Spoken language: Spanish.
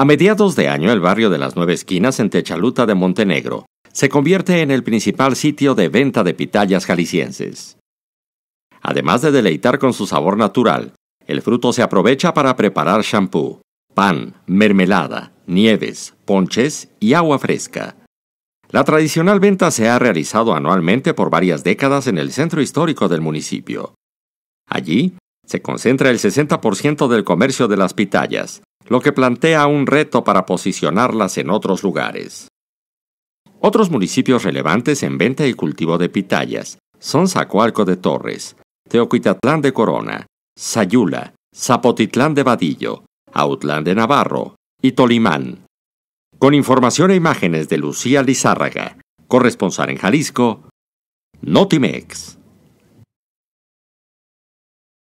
A mediados de año, el barrio de las Nueve Esquinas en Techaluta de Montenegro se convierte en el principal sitio de venta de pitayas jaliscienses. Además de deleitar con su sabor natural, el fruto se aprovecha para preparar champú, pan, mermelada, nieves, ponches y agua fresca. La tradicional venta se ha realizado anualmente por varias décadas en el centro histórico del municipio. Allí se concentra el 60% del comercio de las pitayas, lo que plantea un reto para posicionarlas en otros lugares. Otros municipios relevantes en venta y cultivo de pitayas son Zacualco de Torres, Teocuitatlán de Corona, Sayula, Zapotitlán de Vadillo, Autlán de Navarro y Tolimán. Con información e imágenes de Lucía Lizárraga, corresponsal en Jalisco, Notimex.